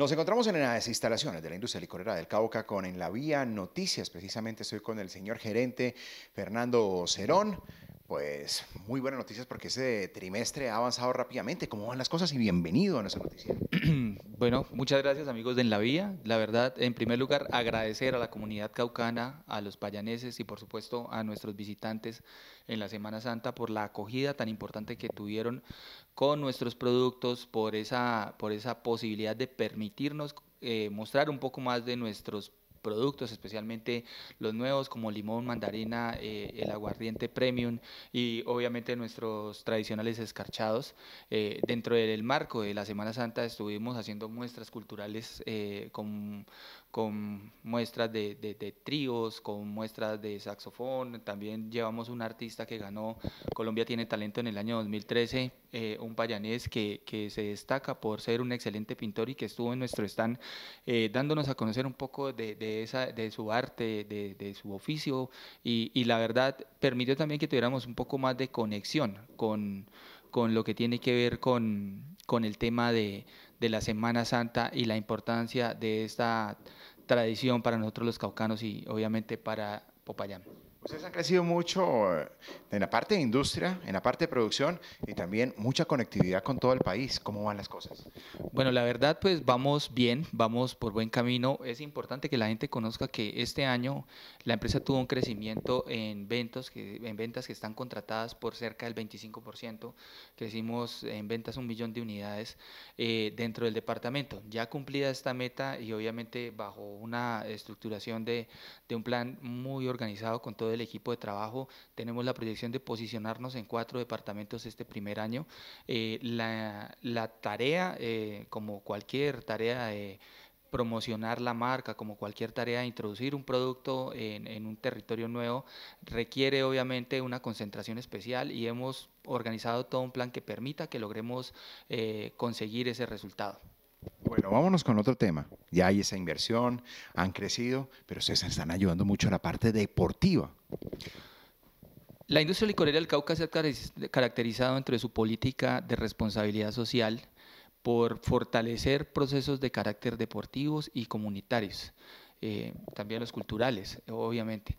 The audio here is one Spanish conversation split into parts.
Nos encontramos en las instalaciones de la industria licorera del Cauca con En la Vía Noticias. Precisamente estoy con el señor gerente Fernando Cerón. Pues muy buenas noticias porque ese trimestre ha avanzado rápidamente. ¿Cómo van las cosas? Y bienvenido a nuestra noticia. Bueno, muchas gracias amigos de En la Vía. La verdad, en primer lugar, agradecer a la comunidad caucana, a los payaneses y por supuesto a nuestros visitantes en la Semana Santa por la acogida tan importante que tuvieron con nuestros productos, por esa, por esa posibilidad de permitirnos eh, mostrar un poco más de nuestros productos, especialmente los nuevos como limón, mandarina, eh, el aguardiente premium y obviamente nuestros tradicionales escarchados. Eh, dentro del marco de la Semana Santa estuvimos haciendo muestras culturales eh, con, muestras de, de, tríos, con muestras de saxofón. También llevamos un artista que ganó Colombia tiene talento en el año 2013, un payanés que, se destaca por ser un excelente pintor y que estuvo en nuestro stand dándonos a conocer un poco de de, su arte, de, su oficio y, la verdad permitió también que tuviéramos un poco más de conexión con, lo que tiene que ver con, el tema de, de la Semana Santa y la importancia de esta tradición para nosotros los caucanos y obviamente para Popayán. Ustedes han crecido mucho eh, en la parte de industria, en la parte de producción y también mucha conectividad con todo el país. ¿Cómo van las cosas? Bueno, la verdad, pues vamos bien, vamos por buen camino. Es importante que la gente conozca que este año la empresa tuvo un crecimiento en ventas que, ventas que están contratadas por cerca del 25%. Crecimos en ventas un millón de unidades eh, dentro del departamento. Ya cumplida esta meta y obviamente bajo una estructuración de un plan muy organizado con todo del equipo de trabajo tenemos la proyección de posicionarnos en cuatro departamentos este primer año. Eh, la, tarea, eh, como cualquier tarea de promocionar la marca, como cualquier tarea de introducir un producto en, un territorio nuevo, requiere obviamente una concentración especial y hemos organizado todo un plan que permita que logremos eh, conseguir ese resultado. Bueno, vámonos con otro tema. Ya hay esa inversión, han crecido, pero ustedes están ayudando mucho a la parte deportiva. La industria licorera del Cauca se ha caracterizado entre su política de responsabilidad social por fortalecer procesos de carácter deportivos y comunitarios. Eh, también los culturales, obviamente.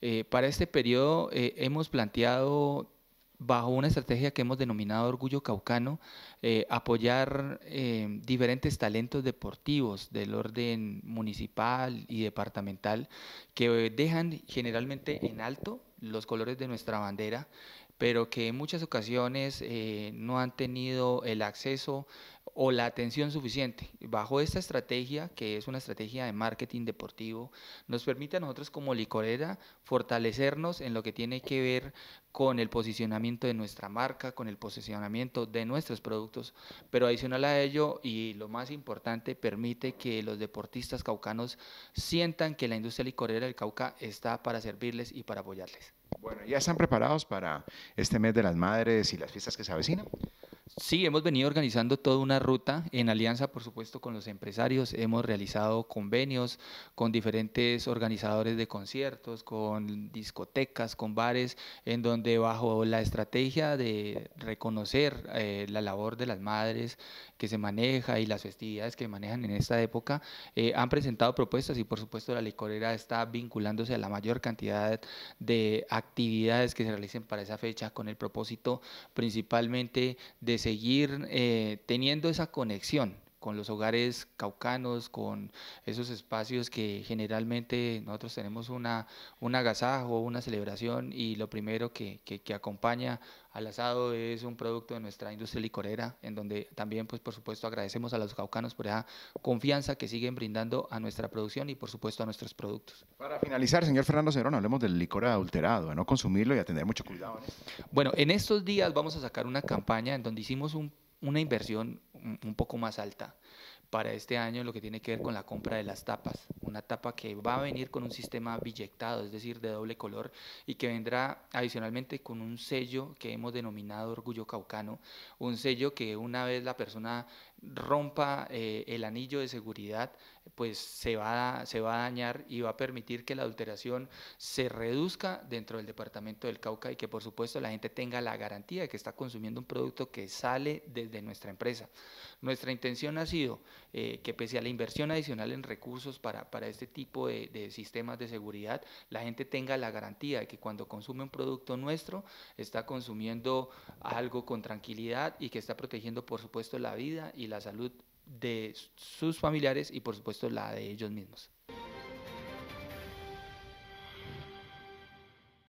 Eh, para este periodo eh, hemos planteado bajo una estrategia que hemos denominado Orgullo Caucano, eh, apoyar eh, diferentes talentos deportivos del orden municipal y departamental que dejan generalmente en alto los colores de nuestra bandera, pero que en muchas ocasiones eh, no han tenido el acceso o la atención suficiente. Bajo esta estrategia, que es una estrategia de marketing deportivo, nos permite a nosotros como licorera fortalecernos en lo que tiene que ver con el posicionamiento de nuestra marca, con el posicionamiento de nuestros productos, pero adicional a ello, y lo más importante, permite que los deportistas caucanos sientan que la industria licorera del Cauca está para servirles y para apoyarles. Bueno, ¿ya están preparados para este mes de las madres y las fiestas que se avecinan? Sí, hemos venido organizando toda una ruta en alianza, por supuesto, con los empresarios. Hemos realizado convenios con diferentes organizadores de conciertos, con discotecas, con bares, en donde bajo la estrategia de reconocer eh, la labor de las madres que se maneja y las festividades que manejan en esta época, eh, han presentado propuestas y, por supuesto, la licorera está vinculándose a la mayor cantidad de actividades que se realicen para esa fecha con el propósito principalmente de de seguir eh, teniendo esa conexión con los hogares caucanos, con esos espacios que generalmente nosotros tenemos una, un agasajo, una celebración y lo primero que, acompaña al asado es un producto de nuestra industria licorera, en donde también, pues por supuesto, agradecemos a los caucanos por esa confianza que siguen brindando a nuestra producción y por supuesto a nuestros productos. Para finalizar, señor Fernando Cerón, hablemos del licor adulterado, de no consumirlo y a tener mucho cuidado. Bueno, en estos días vamos a sacar una campaña en donde hicimos un una inversión un poco más alta para este año lo que tiene que ver con la compra de las tapas, una tapa que va a venir con un sistema billectado es decir, de doble color, y que vendrá adicionalmente con un sello que hemos denominado Orgullo Caucano, un sello que una vez la persona rompa eh, el anillo de seguridad, pues se va, se va a dañar y va a permitir que la adulteración se reduzca dentro del departamento del Cauca y que por supuesto la gente tenga la garantía de que está consumiendo un producto que sale desde nuestra empresa. Nuestra intención ha sido eh, que pese a la inversión adicional en recursos para, este tipo de, de, sistemas de seguridad, la gente tenga la garantía de que cuando consume un producto nuestro está consumiendo algo con tranquilidad y que está protegiendo por supuesto la vida y la salud de sus familiares y por supuesto la de ellos mismos.